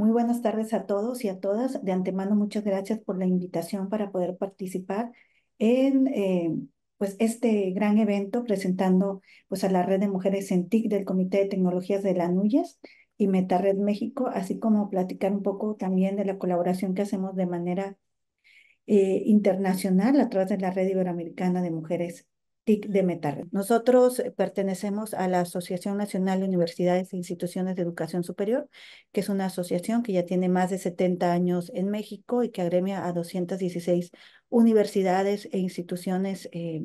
Muy buenas tardes a todos y a todas. De antemano, muchas gracias por la invitación para poder participar en eh, pues este gran evento presentando pues, a la red de mujeres en TIC del Comité de Tecnologías de la NUYES y MetaRed México, así como platicar un poco también de la colaboración que hacemos de manera eh, internacional a través de la Red Iberoamericana de Mujeres TIC de Metar. Nosotros eh, pertenecemos a la Asociación Nacional de Universidades e Instituciones de Educación Superior, que es una asociación que ya tiene más de 70 años en México y que agremia a 216 universidades e instituciones, eh,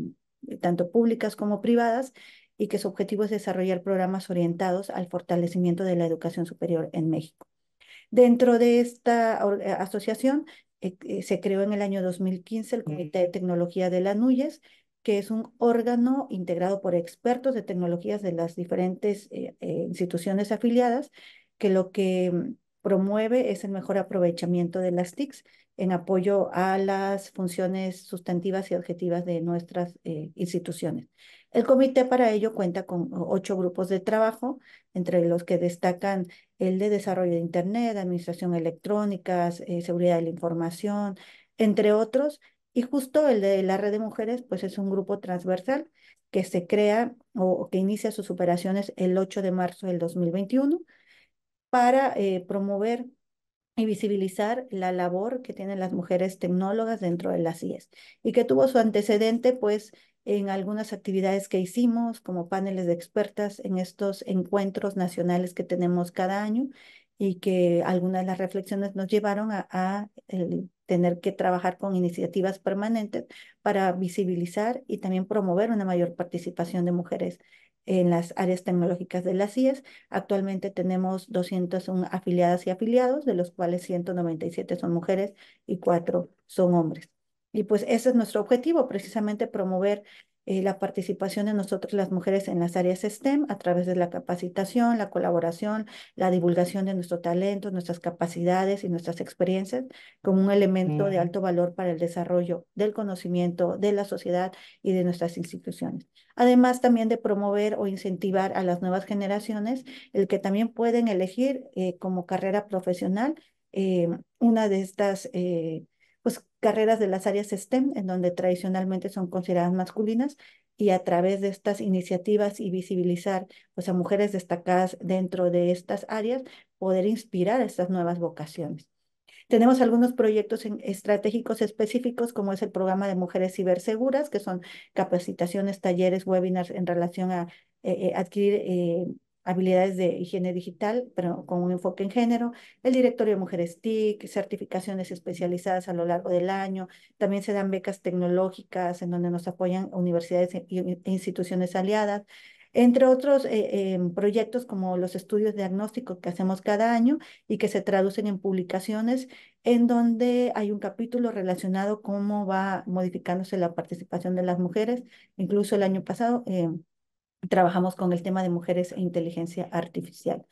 tanto públicas como privadas, y que su objetivo es desarrollar programas orientados al fortalecimiento de la educación superior en México. Dentro de esta eh, asociación se creó en el año 2015 el Comité de Tecnología de la NUYES, que es un órgano integrado por expertos de tecnologías de las diferentes eh, eh, instituciones afiliadas, que lo que mm, promueve es el mejor aprovechamiento de las TICs en apoyo a las funciones sustantivas y objetivas de nuestras eh, instituciones. El comité para ello cuenta con ocho grupos de trabajo, entre los que destacan el de desarrollo de Internet, administración electrónica, seguridad de la información, entre otros, y justo el de la red de mujeres, pues es un grupo transversal que se crea o que inicia sus operaciones el 8 de marzo del 2021 para eh, promover y visibilizar la labor que tienen las mujeres tecnólogas dentro de las IES y que tuvo su antecedente pues en algunas actividades que hicimos como paneles de expertas en estos encuentros nacionales que tenemos cada año y que algunas de las reflexiones nos llevaron a, tener que trabajar con iniciativas permanentes para visibilizar y también promover una mayor participación de mujeres en las áreas tecnológicas de las CIES. Actualmente tenemos 201 afiliadas y afiliados, de los cuales 197 son mujeres y 4 son hombres. Y pues ese es nuestro objetivo, precisamente promover eh, la participación de nosotros las mujeres en las áreas STEM a través de la capacitación, la colaboración, la divulgación de nuestro talento, nuestras capacidades y nuestras experiencias como un elemento de mm. alto valor para el desarrollo del conocimiento de la sociedad y de nuestras instituciones. Además también de promover o incentivar a las nuevas generaciones el que también pueden elegir eh, como carrera profesional eh, una de estas pues carreras de las áreas STEM, en donde tradicionalmente son consideradas masculinas, y a través de estas iniciativas y visibilizar pues, a mujeres destacadas dentro de estas áreas, poder inspirar estas nuevas vocaciones. Tenemos algunos proyectos estratégicos específicos, como es el programa de Mujeres Ciberseguras, que son capacitaciones, talleres, webinars en relación a eh, eh, adquirir eh, habilidades de higiene digital, pero con un enfoque en género, el directorio de mujeres TIC, certificaciones especializadas a lo largo del año, también se dan becas tecnológicas en donde nos apoyan universidades e instituciones aliadas, entre otros eh, em, proyectos como los estudios diagnósticos que hacemos cada año y que se traducen en publicaciones en donde hay un capítulo relacionado cómo va modificándose la participación de las mujeres. Incluso el año pasado em, trabajamos con el tema de mujeres e inteligencia artificial.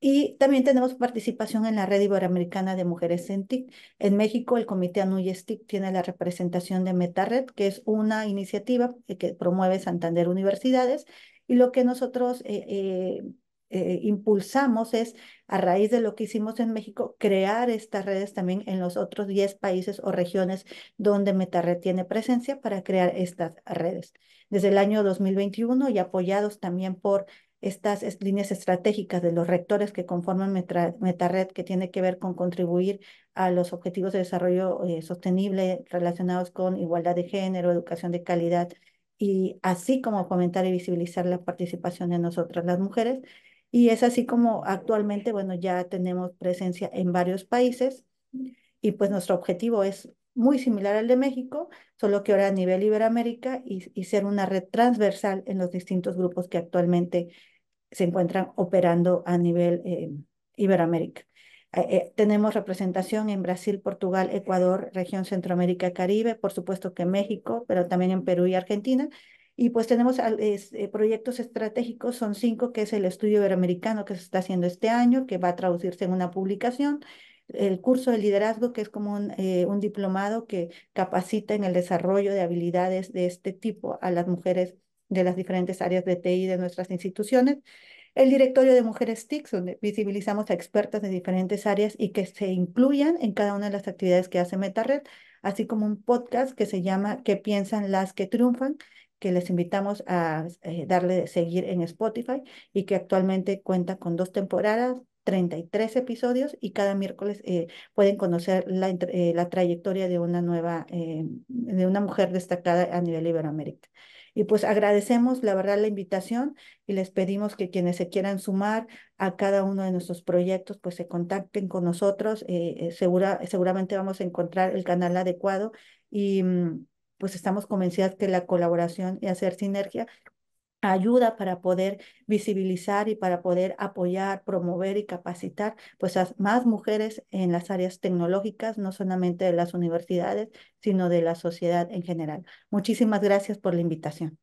Y también tenemos participación en la Red Iberoamericana de Mujeres en TIC. En México, el Comité Anuyes TIC tiene la representación de MetaRed, que es una iniciativa eh, que promueve Santander Universidades. Y lo que nosotros eh, eh, eh, impulsamos es, a raíz de lo que hicimos en México, crear estas redes también en los otros 10 países o regiones donde MetaRed tiene presencia para crear estas redes. Desde el año 2021 y apoyados también por estas líneas estratégicas de los rectores que conforman MetaRed que tiene que ver con contribuir a los objetivos de desarrollo eh, sostenible relacionados con igualdad de género, educación de calidad, y así como fomentar y visibilizar la participación de nosotras las mujeres. Y es así como actualmente, bueno, ya tenemos presencia en varios países y pues nuestro objetivo es muy similar al de México, solo que ahora a nivel Iberoamérica y, ser una red transversal en los distintos grupos que actualmente se encuentran operando a nivel eh, Iberoamérica. Eh, eh, tenemos representación en Brasil, Portugal, Ecuador, región Centroamérica, Caribe, por supuesto que México, pero también en Perú y Argentina, y pues tenemos eh, proyectos estratégicos, son cinco, que es el estudio iberoamericano que se está haciendo este año, que va a traducirse en una publicación, el curso de liderazgo, que es como un, eh, un diplomado que capacita en el desarrollo de habilidades de este tipo a las mujeres de las diferentes áreas de TI de nuestras instituciones. El directorio de Mujeres TICS, donde visibilizamos a expertas de diferentes áreas y que se incluyan en cada una de las actividades que hace MetaRed, así como un podcast que se llama ¿Qué piensan las que triunfan? que les invitamos a eh, darle darle seguir en Spotify y que actualmente cuenta con dos temporadas, 33 episodios y cada miércoles eh, pueden conocer eh, la, trayectoria de una nueva, eh, de una mujer destacada a nivel Iberoamérica. Y pues agradecemos la verdad la invitación y les pedimos que quienes se quieran sumar a cada uno de nuestros proyectos, pues se contacten con nosotros. segura, seguramente vamos a encontrar el canal adecuado y mm, pues estamos convencidas que la colaboración y hacer sinergia ayuda para poder visibilizar y para poder apoyar, promover y capacitar pues a más mujeres en las áreas tecnológicas, no solamente de las universidades, sino de la sociedad en general. Muchísimas gracias por la invitación.